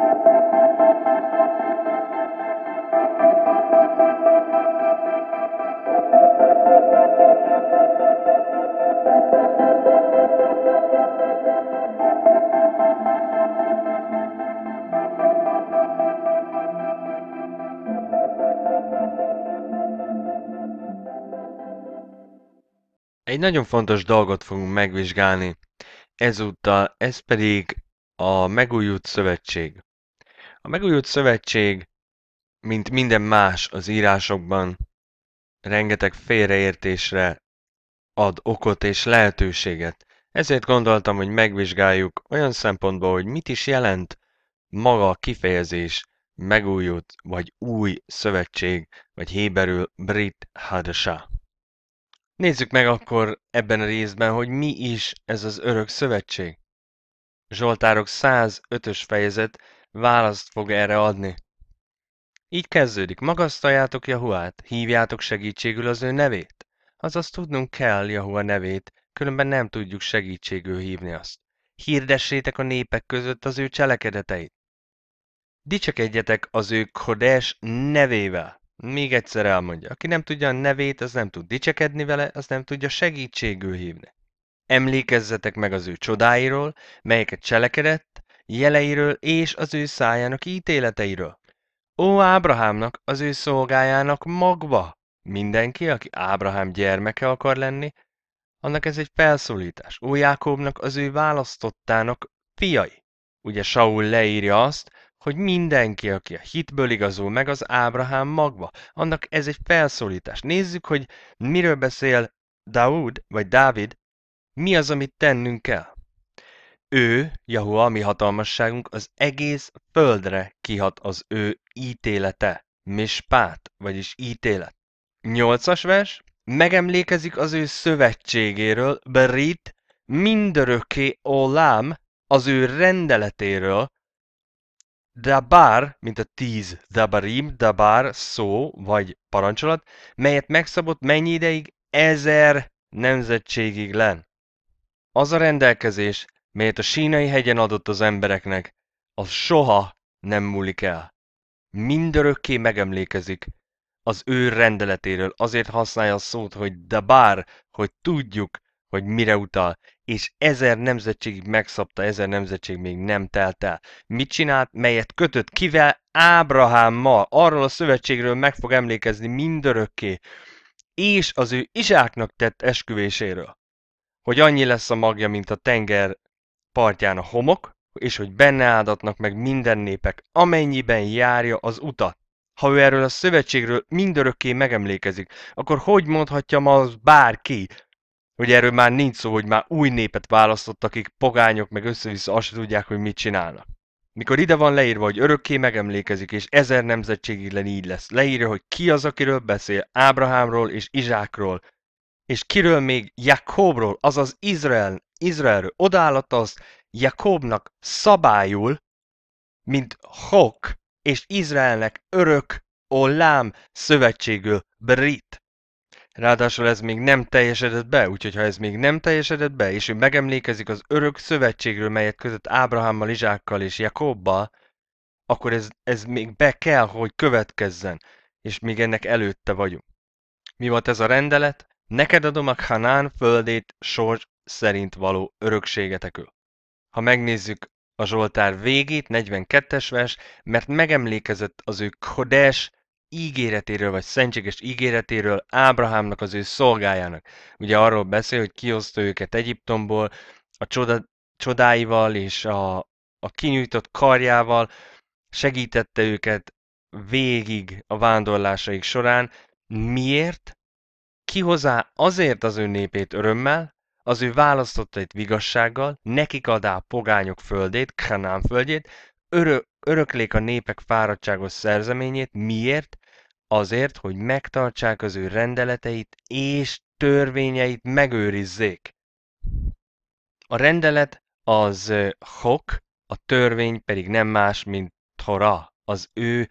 Egy nagyon fontos dolgot fogunk megvizsgálni, ezúttal ez pedig a megújult szövetség. A megújult szövetség, mint minden más az írásokban, rengeteg félreértésre ad okot és lehetőséget. Ezért gondoltam, hogy megvizsgáljuk olyan szempontból, hogy mit is jelent maga a kifejezés megújult vagy új szövetség, vagy héberül brit Hadasa. Nézzük meg akkor ebben a részben, hogy mi is ez az örök szövetség. Zsoltárok 105-ös fejezet választ fog erre adni. Így kezdődik, magasztaljátok Jahuát, hívjátok segítségül az ő nevét. Azaz tudnunk kell Jahua nevét, különben nem tudjuk segítségül hívni azt. Hirdessétek a népek között az ő cselekedeteit. Dicsekedjetek az ő Kodes nevével. Még egyszer elmondja, aki nem tudja a nevét, az nem tud dicsekedni vele, az nem tudja segítségül hívni. Emlékezzetek meg az ő csodáiról, melyeket cselekedett, jeleiről és az ő szájának ítéleteiről. Ó Ábrahámnak, az ő szolgájának magva! Mindenki, aki Ábrahám gyermeke akar lenni, annak ez egy felszólítás. Ó Jákobnak, az ő választottának fiai. Ugye Saul leírja azt, hogy mindenki, aki a hitből igazul meg, az Ábrahám magva. Annak ez egy felszólítás. Nézzük, hogy miről beszél Daud vagy Dávid, mi az, amit tennünk kell ő, Jahua, mi hatalmasságunk, az egész földre kihat az ő ítélete, mispát, vagyis ítélet. Nyolcas vers, megemlékezik az ő szövetségéről, Berit, mindörökké Olám, az ő rendeletéről, Dabar, mint a tíz Dabarim, Dabar szó vagy parancsolat, melyet megszabott mennyi ideig? Ezer nemzetségig len. Az a rendelkezés, melyet a sínai hegyen adott az embereknek, az soha nem múlik el. Mindörökké megemlékezik az ő rendeletéről, azért használja a szót, hogy de bár, hogy tudjuk, hogy mire utal, és ezer nemzetségig megszabta, ezer nemzetség még nem telt el. Mit csinált, melyet kötött, kivel? Ábrahámmal. Arról a szövetségről meg fog emlékezni mindörökké. És az ő Izsáknak tett esküvéséről, hogy annyi lesz a magja, mint a tenger partján a homok, és hogy benne áldatnak meg minden népek, amennyiben járja az utat. Ha ő erről a szövetségről mindörökké megemlékezik, akkor hogy mondhatja ma az bárki, hogy erről már nincs szó, hogy már új népet választottak, akik pogányok meg össze-vissza azt tudják, hogy mit csinálnak. Mikor ide van leírva, hogy örökké megemlékezik, és ezer nemzetség illen így lesz, leírja, hogy ki az, akiről beszél, Ábrahámról és Izsákról, és kiről még Jakobról, azaz Izrael Izraelről az Jakobnak szabályul, mint Hok, és Izraelnek örök Olám szövetségül Brit. Ráadásul ez még nem teljesedett be, úgyhogy ha ez még nem teljesedett be, és ő megemlékezik az örök szövetségről, melyet között Ábrahámmal, Izsákkal és Jakobbal, akkor ez, ez még be kell, hogy következzen, és még ennek előtte vagyunk. Mi volt ez a rendelet? Neked adom a Hanán földét sors szerint való örökségetekül. Ha megnézzük a Zsoltár végét, 42-es vers, mert megemlékezett az ő Kodes ígéretéről, vagy szentséges ígéretéről Ábrahámnak, az ő szolgájának. Ugye arról beszél, hogy kihozta őket Egyiptomból, a csoda, csodáival és a, a kinyújtott karjával segítette őket végig a vándorlásaik során. Miért? Kihozá azért az ő népét örömmel, az ő választottait vigassággal, nekik adá a pogányok földét, Kanán földjét, örö- öröklék a népek fáradtságos szerzeményét, miért? Azért, hogy megtartsák az ő rendeleteit és törvényeit megőrizzék. A rendelet az hok, a törvény pedig nem más, mint Tora, az ő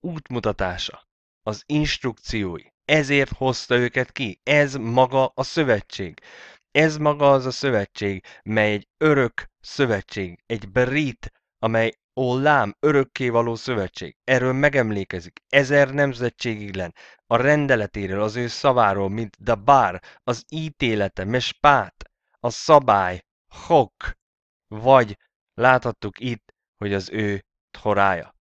útmutatása, az instrukciói. Ezért hozta őket ki, ez maga a szövetség. Ez maga az a szövetség, mely egy örök szövetség, egy brit, amely Ollám, való szövetség. Erről megemlékezik. Ezer nemzetség illen. A rendeletéről, az ő szaváról, mint da bár, az ítélete, mespát, a szabály, hok, vagy láthattuk itt, hogy az ő thorája.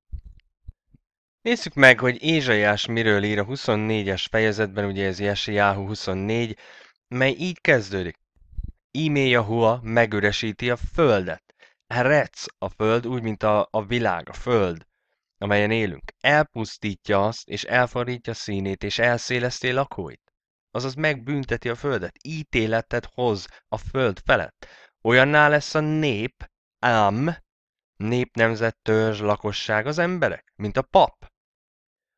Nézzük meg, hogy Ézsaiás miről ír a 24-es fejezetben, ugye ez Jesiáhu 24, mely így kezdődik. Ímé Jahua megüresíti a földet. Rec a föld, úgy, mint a, a világ, a föld, amelyen élünk. Elpusztítja azt, és elfarítja színét, és elszéleszti lakóit. Azaz megbünteti a földet, ítéletet hoz a föld felett. Olyanná lesz a nép, ám, nép, nemzet, törzs, lakosság az emberek, mint a pap.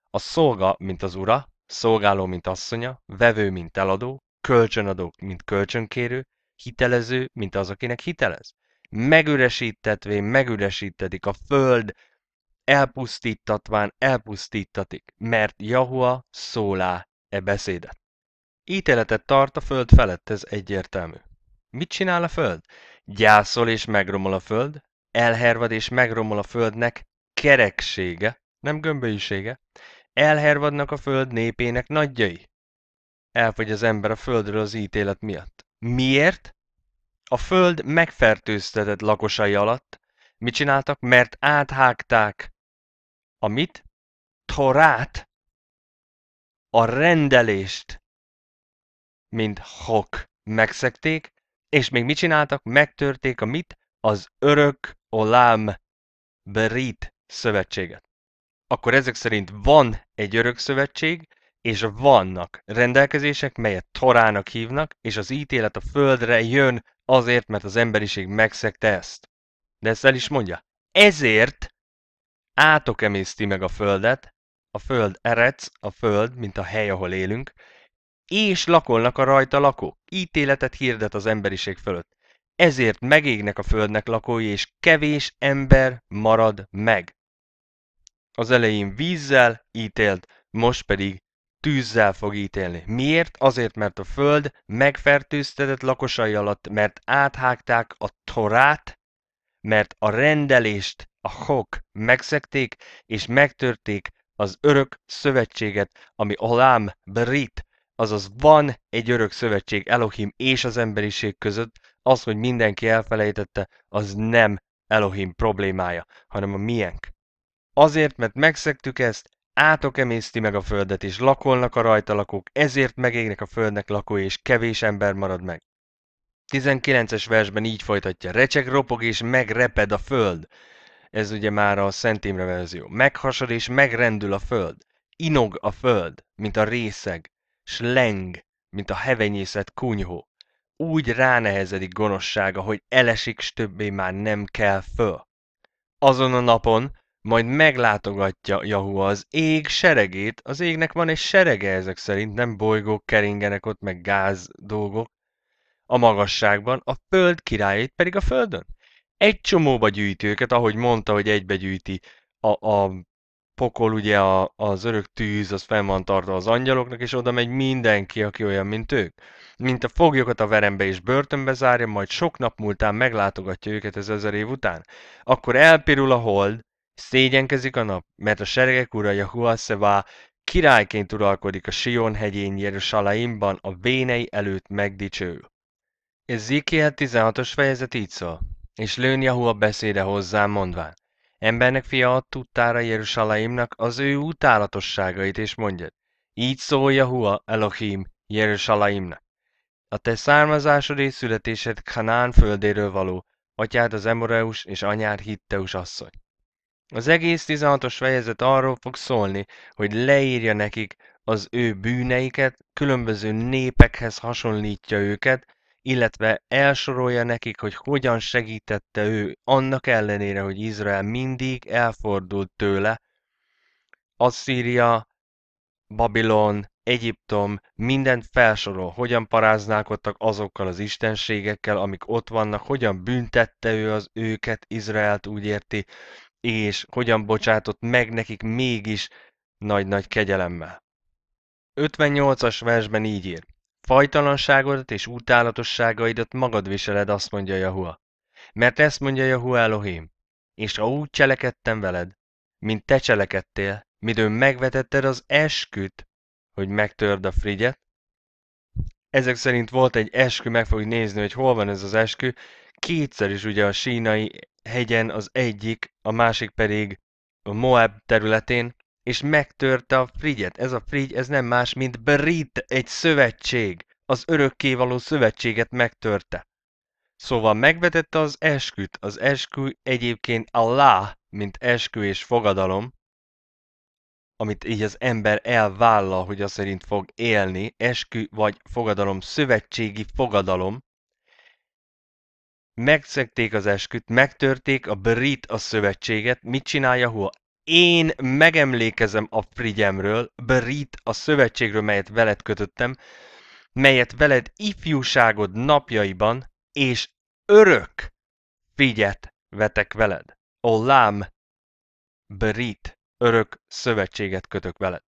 A szolga, mint az ura, szolgáló, mint asszonya, vevő, mint eladó, kölcsönadó, mint kölcsönkérő, hitelező, mint az, akinek hitelez. Megüresítetvén megüresítetik a föld, elpusztítatván elpusztítatik, mert Jahua szólá e beszédet. Ítéletet tart a föld felett, ez egyértelmű. Mit csinál a föld? Gyászol és megromol a föld, elhervad és megromol a földnek kereksége, nem gömbölyűsége, elhervadnak a föld népének nagyjai. Elfogy az ember a földről az ítélet miatt. Miért? A föld megfertőztetett lakosai alatt mit csináltak? Mert áthágták a mit? Torát, a rendelést, mint hok megszekték, és még mit csináltak? Megtörték a mit? Az örök olám berít szövetséget. Akkor ezek szerint van egy örök szövetség, és vannak rendelkezések, melyet Torának hívnak, és az ítélet a földre jön azért, mert az emberiség megszegte ezt. De ezt el is mondja. Ezért átok emészti meg a földet, a föld erec, a föld, mint a hely, ahol élünk, és lakolnak a rajta lakók. Ítéletet hirdet az emberiség fölött. Ezért megégnek a földnek lakói, és kevés ember marad meg. Az elején vízzel ítélt, most pedig tűzzel fog ítélni. Miért? Azért, mert a föld megfertőztetett lakosai alatt, mert áthágták a torát, mert a rendelést, a hok megszekték, és megtörték az örök szövetséget, ami Olám Brit, azaz van egy örök szövetség Elohim és az emberiség között, az, hogy mindenki elfelejtette, az nem Elohim problémája, hanem a miénk. Azért, mert megszektük ezt, átok emészti meg a földet, és lakolnak a rajta lakók, ezért megégnek a földnek lakói, és kevés ember marad meg. 19-es versben így folytatja, recsek, ropog és megreped a föld. Ez ugye már a Szent Imre verzió. Meghasad és megrendül a föld. Inog a föld, mint a részeg. Sleng, mint a hevenyészet kunyhó. Úgy ránehezedik gonoszsága, hogy elesik, s többé már nem kell föl. Azon a napon, majd meglátogatja Jahu az ég seregét. Az égnek van egy serege ezek szerint, nem bolygók keringenek ott, meg gáz dolgok a magasságban, a föld királyét pedig a földön. Egy csomóba gyűjti őket, ahogy mondta, hogy egybe gyűjti a, a pokol, ugye a, az örök tűz, az fenn van tartva az angyaloknak, és oda megy mindenki, aki olyan, mint ők. Mint a foglyokat a verembe és börtönbe zárja, majd sok nap múltán meglátogatja őket ez ezer év után. Akkor elpirul a hold, Szégyenkezik a nap, mert a seregek ura Jahuaszevá királyként uralkodik a Sion hegyén Jerusalaimban, a vénei előtt megdicső. Ezékiel 16-os fejezet így szól, és lőn Jahua beszéde hozzá mondván, embernek fia ad tudtára Jerusalaimnak az ő utálatosságait, és mondja, így szól Jahua Elohim Jerusalaimnak. A te származásod és születésed Kanán földéről való, atyád az Emoreus és anyád Hitteus asszony. Az egész 16-os fejezet arról fog szólni, hogy leírja nekik az ő bűneiket, különböző népekhez hasonlítja őket, illetve elsorolja nekik, hogy hogyan segítette ő annak ellenére, hogy Izrael mindig elfordult tőle. Asszíria, Babilon, Egyiptom mindent felsorol, hogyan paráználkodtak azokkal az istenségekkel, amik ott vannak, hogyan büntette ő az őket, Izraelt úgy érti, és hogyan bocsátott meg nekik mégis nagy-nagy kegyelemmel. 58-as versben így ír. Fajtalanságodat és utálatosságaidat magad viseled, azt mondja Jahua. Mert ezt mondja Jahua Elohim. És ha úgy cselekedtem veled, mint te cselekedtél, midőn megvetetted az esküt, hogy megtörd a frigyet. Ezek szerint volt egy eskü, meg fogjuk nézni, hogy hol van ez az eskü. Kétszer is ugye a sínai hegyen az egyik, a másik pedig a Moab területén, és megtörte a Frigyet. Ez a Frigy, ez nem más, mint Brit, egy szövetség. Az örökkévaló szövetséget megtörte. Szóval megvetette az esküt. Az eskü egyébként Allah, mint eskü és fogadalom, amit így az ember elvállal, hogy az szerint fog élni, eskü vagy fogadalom, szövetségi fogadalom, megszekték az esküt, megtörték a brit a szövetséget, mit csinálja hol Én megemlékezem a frigyemről, brit a szövetségről, melyet veled kötöttem, melyet veled ifjúságod napjaiban, és örök figyet vetek veled. Olám, brit, örök szövetséget kötök veled.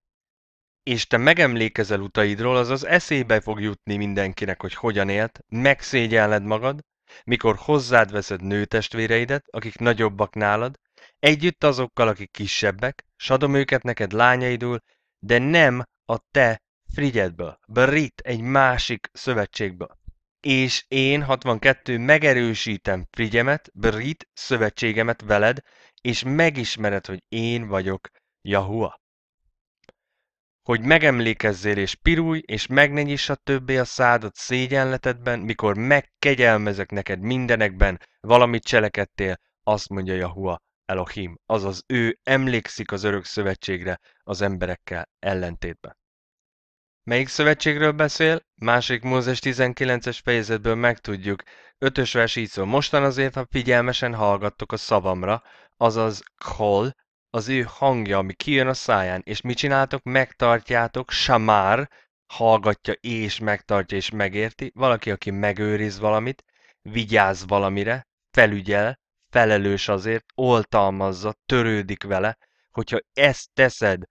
És te megemlékezel utaidról, azaz eszébe fog jutni mindenkinek, hogy hogyan élt, megszégyelled magad, mikor hozzád veszed nőtestvéreidet, akik nagyobbak nálad, együtt azokkal, akik kisebbek, s adom őket neked lányaidul, de nem a te frigyedből, brit egy másik szövetségből. És én, 62, megerősítem frigyemet, brit szövetségemet veled, és megismered, hogy én vagyok Jahua hogy megemlékezzél és pirulj, és meg ne a többé a szádat szégyenletedben, mikor megkegyelmezek neked mindenekben, valamit cselekedtél, azt mondja Jahua Elohim, azaz ő emlékszik az örök szövetségre az emberekkel ellentétben. Melyik szövetségről beszél? Másik Mózes 19-es fejezetből megtudjuk. Ötös vers így szól. Mostan azért, ha figyelmesen hallgattok a szavamra, azaz khol, az ő hangja, ami kijön a száján, és mit csináltok? Megtartjátok, samár, hallgatja és megtartja és megérti, valaki, aki megőriz valamit, vigyáz valamire, felügyel, felelős azért, oltalmazza, törődik vele, hogyha ezt teszed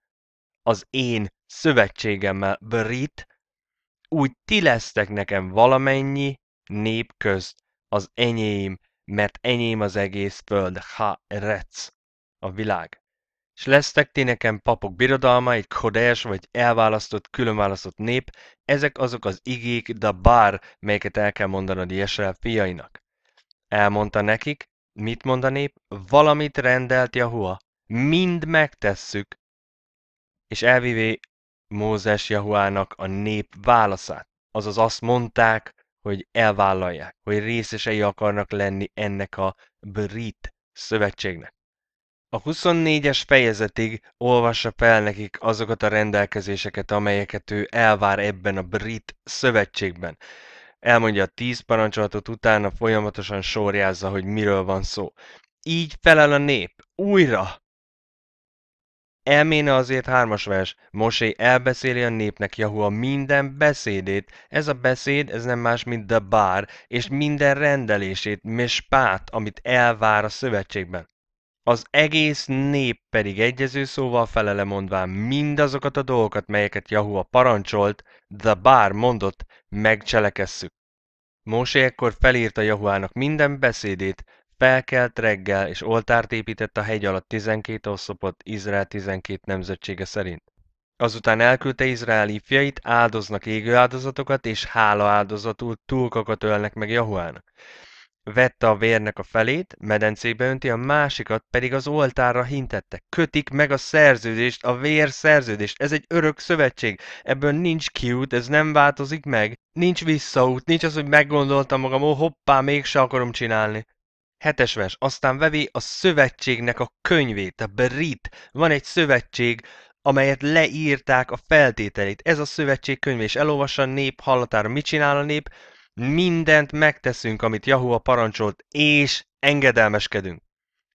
az én szövetségemmel, brit, úgy ti lesztek nekem valamennyi nép közt az enyém, mert enyém az egész föld, ha rec, a világ és lesztek ti nekem papok birodalma, egy kodes vagy elválasztott, különválasztott nép, ezek azok az igék, de bár, melyeket el kell mondanod Jesel fiainak. Elmondta nekik, mit mond a nép, valamit rendelt Jahua, mind megtesszük, és elvivé Mózes Jahuának a nép válaszát. Azaz azt mondták, hogy elvállalják, hogy részesei akarnak lenni ennek a brit szövetségnek. A 24-es fejezetig olvassa fel nekik azokat a rendelkezéseket, amelyeket ő elvár ebben a brit szövetségben. Elmondja a 10 parancsolatot, utána folyamatosan sorjázza, hogy miről van szó. Így felel a nép. Újra! Elméne azért hármas vers, Mosé elbeszéli a népnek Jahua minden beszédét, ez a beszéd, ez nem más, mint de bár, és minden rendelését, mispát, amit elvár a szövetségben. Az egész nép pedig egyező szóval felele mondván mindazokat a dolgokat, melyeket Jahua parancsolt, de bár mondott, megcselekesszük. Mósé ekkor felírta Jahuának minden beszédét, felkelt reggel és oltárt épített a hegy alatt 12 oszlopot Izrael 12 nemzetsége szerint. Azután elküldte Izrael ifjait, áldoznak égő áldozatokat és hála áldozatul túlkakat ölnek meg Jahuának vette a vérnek a felét, medencébe önti, a másikat pedig az oltárra hintette. Kötik meg a szerződést, a vér szerződést. Ez egy örök szövetség. Ebből nincs kiút, ez nem változik meg. Nincs visszaút, nincs az, hogy meggondoltam magam, ó, hoppá, mégse akarom csinálni. Hetes vers. Aztán vevi a szövetségnek a könyvét, a Berit. Van egy szövetség, amelyet leírták a feltételét. Ez a szövetség könyve, és elolvassa a nép hallatára. Mit csinál a nép? Mindent megteszünk, amit Jahua parancsolt, és engedelmeskedünk.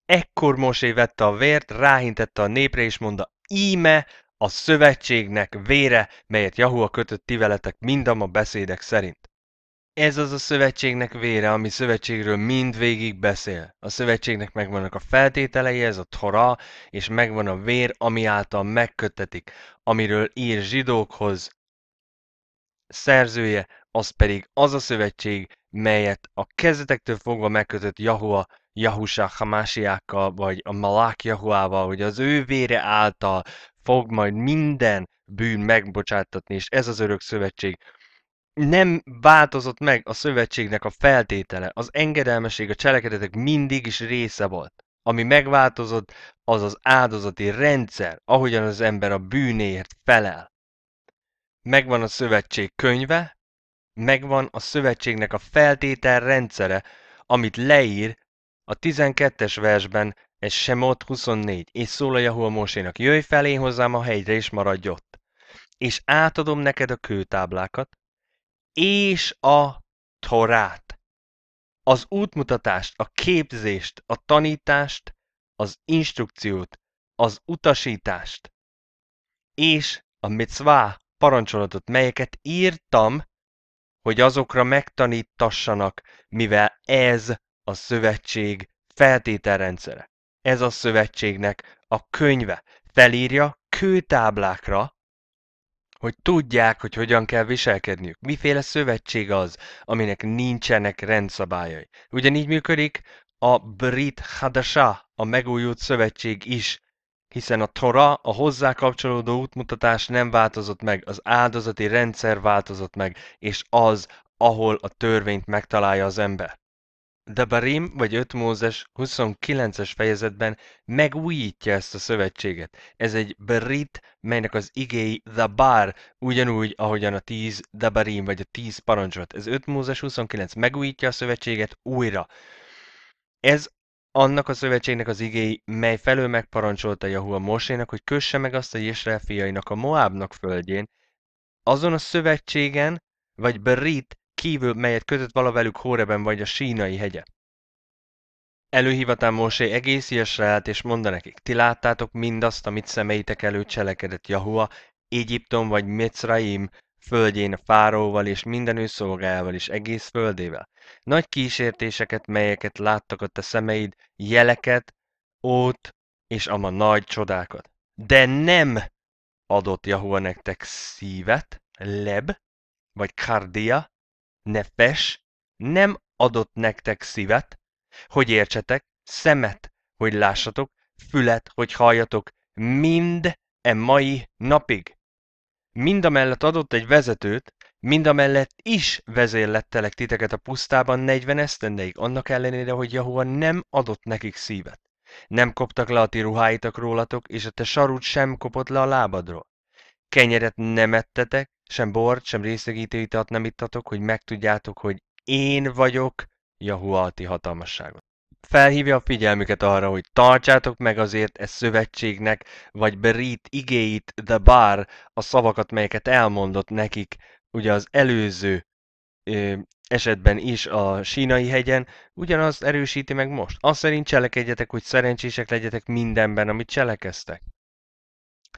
Ekkor Mosé vette a vért, ráhintette a népre, és mondta, íme a szövetségnek vére, melyet Jahua kötött ti veletek mindam a beszédek szerint. Ez az a szövetségnek vére, ami szövetségről mind végig beszél. A szövetségnek megvannak a feltételei, ez a Tora, és megvan a vér, ami által megkötetik, amiről ír zsidókhoz szerzője, az pedig az a szövetség, melyet a kezdetektől fogva megkötött Jahua, Jahusa Hamásiákkal, vagy a Malák Jahuával, hogy az ő vére által fog majd minden bűn megbocsátatni, és ez az örök szövetség. Nem változott meg a szövetségnek a feltétele, az engedelmeség a cselekedetek mindig is része volt. Ami megváltozott, az az áldozati rendszer, ahogyan az ember a bűnéért felel megvan a szövetség könyve, megvan a szövetségnek a feltétel rendszere, amit leír a 12-es versben egy Semot 24, és szól a Jahua Mosénak, jöjj fel én hozzám a hegyre, és maradj ott. És átadom neked a kőtáblákat, és a torát, az útmutatást, a képzést, a tanítást, az instrukciót, az utasítást, és a mitzvá, parancsolatot, melyeket írtam, hogy azokra megtanítassanak, mivel ez a szövetség feltételrendszere. Ez a szövetségnek a könyve felírja kőtáblákra, hogy tudják, hogy hogyan kell viselkedniük. Miféle szövetség az, aminek nincsenek rendszabályai. Ugyanígy működik a Brit Hadasa, a megújult szövetség is. Hiszen a Tora, a hozzá kapcsolódó útmutatás nem változott meg, az áldozati rendszer változott meg, és az, ahol a törvényt megtalálja az ember. De Barim vagy 5 Mózes 29-es fejezetben megújítja ezt a szövetséget. Ez egy berit, melynek az igéi the bar, ugyanúgy, ahogyan a 10 Dabarim vagy a 10 parancsot, Ez 5 Mózes 29 megújítja a szövetséget újra. Ez annak a szövetségnek az igéi, mely felől megparancsolta Jahua Mosének, hogy kösse meg azt a Jesrel fiainak a Moábnak földjén, azon a szövetségen, vagy Berit kívül, melyet kötött valavelük Hóreben vagy a sínai hegye. Előhivatán Mosé egész Jesraelt, és mondta nekik, ti láttátok mindazt, amit szemeitek előtt cselekedett Jahua, Egyiptom vagy Mitzraim, földjén a fáróval és minden ő szolgájával és egész földével. Nagy kísértéseket, melyeket láttak a te szemeid, jeleket, ót és ama nagy csodákat. De nem adott Jahua nektek szívet, leb, vagy kardia, nefes, nem adott nektek szívet, hogy értsetek, szemet, hogy lássatok, fület, hogy halljatok, mind e mai napig mindamellett adott egy vezetőt, mindamellett is vezérlettelek titeket a pusztában negyven esztendeig, annak ellenére, hogy Jahua nem adott nekik szívet. Nem koptak le a ti ruháitak rólatok, és a te sarud sem kopott le a lábadról. Kenyeret nem ettetek, sem bort, sem részegítőitat nem ittatok, hogy megtudjátok, hogy én vagyok Jahua a ti hatalmasságot felhívja a figyelmüket arra, hogy tartsátok meg azért e szövetségnek, vagy berít igéit de bár a szavakat, melyeket elmondott nekik, ugye az előző ö, esetben is a sínai hegyen, ugyanazt erősíti meg most. Azt szerint cselekedjetek, hogy szerencsések legyetek mindenben, amit cselekeztek.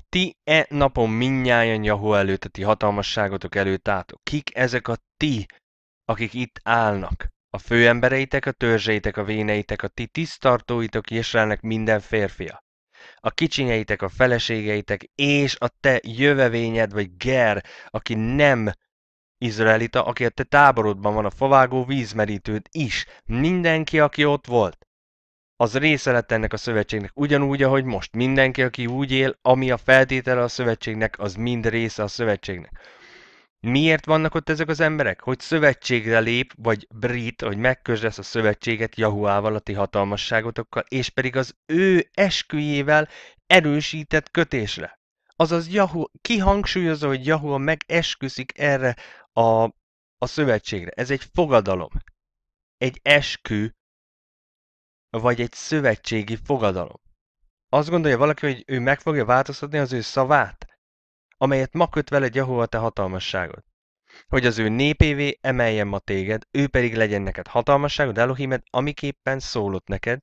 Ti e napon minnyáján Jahó előteti hatalmasságotok előtt álltok. Kik ezek a ti, akik itt állnak? A főembereitek, a törzseitek, a véneitek, a ti tisztartóitok Izraelnek minden férfia. A kicsinyeitek, a feleségeitek, és a te jövevényed, vagy ger, aki nem izraelita, aki a te táborodban van, a favágó vízmerítőd is, mindenki, aki ott volt. Az része lett ennek a szövetségnek, ugyanúgy, ahogy most. Mindenki, aki úgy él, ami a feltétele a szövetségnek, az mind része a szövetségnek. Miért vannak ott ezek az emberek? Hogy szövetségre lép, vagy brit, hogy megközlesz a szövetséget Jahuával, a ti hatalmasságotokkal, és pedig az ő esküjével erősített kötésre. Azaz Jahu, kihangsúlyozza, hogy Jahu megesküszik erre a, a szövetségre. Ez egy fogadalom. Egy eskü, vagy egy szövetségi fogadalom. Azt gondolja valaki, hogy ő meg fogja változtatni az ő szavát? amelyet ma köt veled Jehova te hatalmasságot. Hogy az ő népévé emeljen ma téged, ő pedig legyen neked hatalmasságod, Elohimed, amiképpen szólott neked,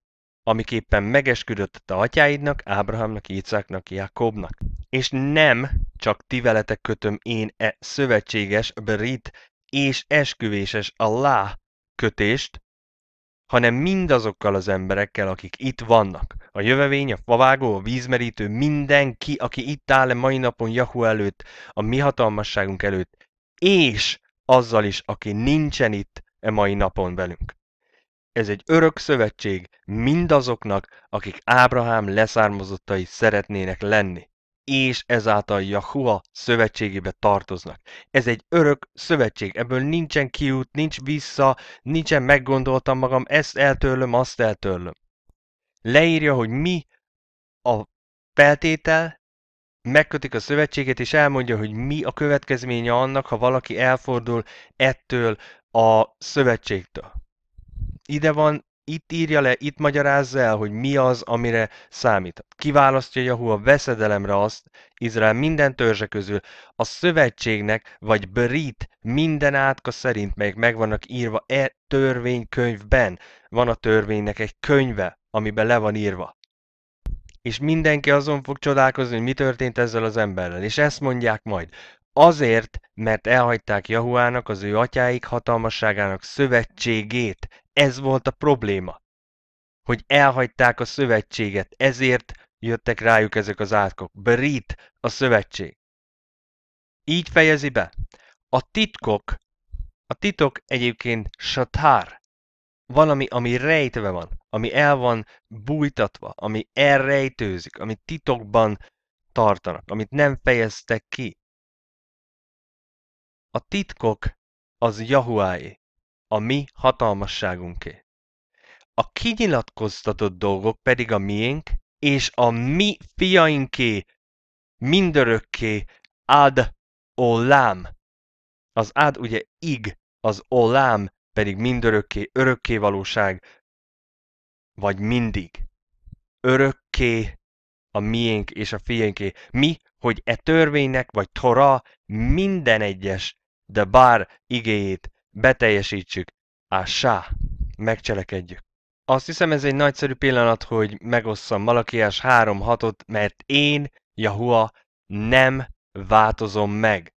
amiképpen megesküdött a atyáidnak, Ábrahámnak, Icáknak, Jakobnak. És nem csak ti veletek kötöm én e szövetséges, brit és esküvéses Allah kötést, hanem mindazokkal az emberekkel, akik itt vannak. A jövevény, a favágó, a vízmerítő, mindenki, aki itt áll a mai napon Jahu előtt, a mi hatalmasságunk előtt, és azzal is, aki nincsen itt e mai napon velünk. Ez egy örök szövetség mindazoknak, akik Ábrahám leszármazottai szeretnének lenni és ezáltal Jahua szövetségébe tartoznak. Ez egy örök szövetség, ebből nincsen kiút, nincs vissza, nincsen meggondoltam magam, ezt eltörlöm, azt eltörlöm. Leírja, hogy mi a feltétel, megkötik a szövetséget, és elmondja, hogy mi a következménye annak, ha valaki elfordul ettől a szövetségtől. Ide van itt írja le, itt magyarázza el, hogy mi az, amire számít. Kiválasztja Jahu a veszedelemre azt, Izrael minden törzse közül, a szövetségnek, vagy brit minden átka szerint, melyek meg vannak írva e törvénykönyvben. Van a törvénynek egy könyve, amiben le van írva. És mindenki azon fog csodálkozni, hogy mi történt ezzel az emberrel. És ezt mondják majd, Azért, mert elhagyták Jahuának, az ő atyáik hatalmasságának szövetségét, ez volt a probléma. Hogy elhagyták a szövetséget, ezért jöttek rájuk ezek az átkok. Brit a szövetség. Így fejezi be. A titkok, a titok egyébként satár, valami, ami rejtve van, ami el van bújtatva, ami elrejtőzik, ami titokban tartanak, amit nem fejeztek ki. A titkok az Jahuáé a mi hatalmasságunké. A kinyilatkoztatott dolgok pedig a miénk, és a mi fiainké mindörökké ad olám. Az ad ugye ig, az olám pedig mindörökké örökké valóság, vagy mindig. Örökké a miénk és a fiénké. Mi, hogy e törvénynek, vagy Tora minden egyes de bár igéjét beteljesítsük, ássá, megcselekedjük. Azt hiszem ez egy nagyszerű pillanat, hogy megosszam Malakiás 3.6-ot, mert én, Jahua, nem változom meg.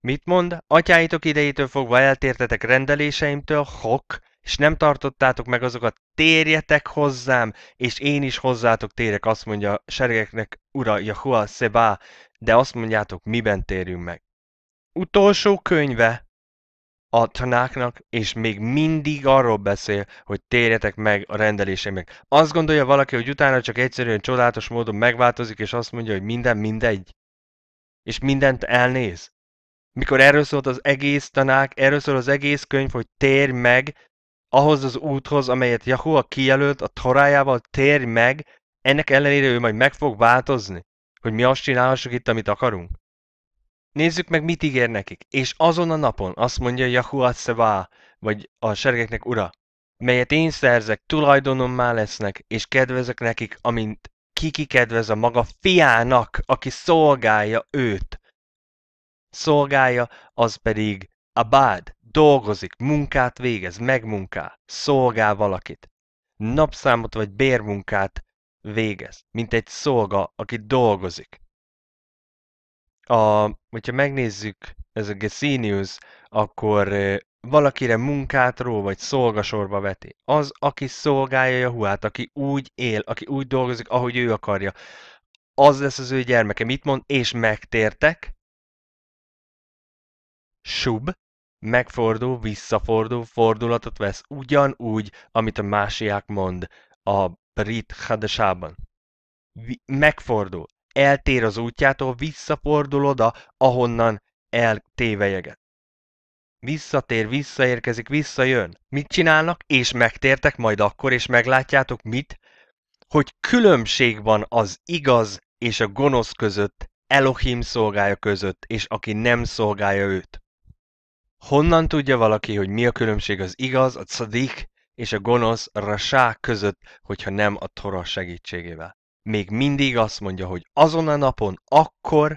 Mit mond? Atyáitok idejétől fogva eltértetek rendeléseimtől, hok, és nem tartottátok meg azokat, térjetek hozzám, és én is hozzátok térek, azt mondja seregeknek, ura, Jahua, Szebá, de azt mondjátok, miben térjünk meg. Utolsó könyve, a tanáknak, és még mindig arról beszél, hogy térjetek meg a rendelésemnek. Azt gondolja valaki, hogy utána csak egyszerűen csodálatos módon megváltozik, és azt mondja, hogy minden mindegy. És mindent elnéz. Mikor erről szólt az egész tanák, erről szól az egész könyv, hogy térj meg ahhoz az úthoz, amelyet Jahua kijelölt a torájával, térj meg, ennek ellenére ő majd meg fog változni, hogy mi azt csinálhassuk itt, amit akarunk. Nézzük meg, mit ígér nekik. És azon a napon azt mondja Yahuwah Sevá, vagy a seregeknek ura, melyet én szerzek, már lesznek, és kedvezek nekik, amint kiki kedvez a maga fiának, aki szolgálja őt. Szolgálja, az pedig a bád dolgozik, munkát végez, megmunká, szolgál valakit. Napszámot vagy bérmunkát végez, mint egy szolga, aki dolgozik a, hogyha megnézzük, ez a Gesenius, akkor valakire munkát ró vagy szolgasorba veti. Az, aki szolgálja Jahuát, aki úgy él, aki úgy dolgozik, ahogy ő akarja, az lesz az ő gyermeke. Mit mond? És megtértek, sub, megfordul, visszafordul, fordulatot vesz, ugyanúgy, amit a másiák mond a brit hadesában. Megfordul, eltér az útjától, visszafordul oda, ahonnan eltévejeget. Visszatér, visszaérkezik, visszajön. Mit csinálnak? És megtértek majd akkor, és meglátjátok mit? Hogy különbség van az igaz és a gonosz között, Elohim szolgája között, és aki nem szolgálja őt. Honnan tudja valaki, hogy mi a különbség az igaz, a cadik és a gonosz, a rasá között, hogyha nem a Tora segítségével? még mindig azt mondja, hogy azon a napon akkor,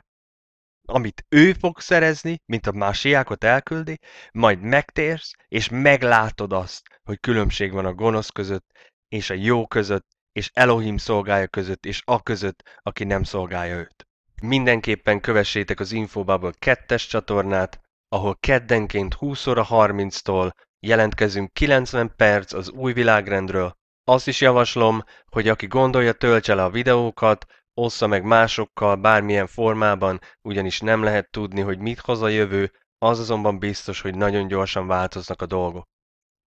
amit ő fog szerezni, mint a másiákot elküldi, majd megtérsz, és meglátod azt, hogy különbség van a gonosz között, és a jó között, és Elohim szolgálja között, és a között, aki nem szolgálja őt. Mindenképpen kövessétek az Infobubble kettes csatornát, ahol keddenként 20 óra 30-tól jelentkezünk 90 perc az új világrendről, azt is javaslom, hogy aki gondolja, töltse le a videókat, ossza meg másokkal bármilyen formában, ugyanis nem lehet tudni, hogy mit hoz a jövő, az azonban biztos, hogy nagyon gyorsan változnak a dolgok.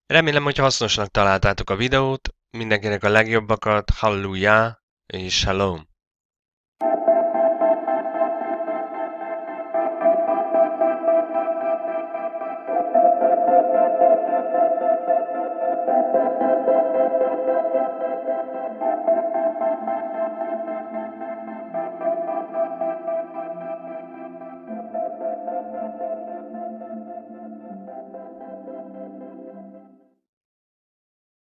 Remélem, hogy hasznosnak találtátok a videót, mindenkinek a legjobbakat, hallelujah és shalom!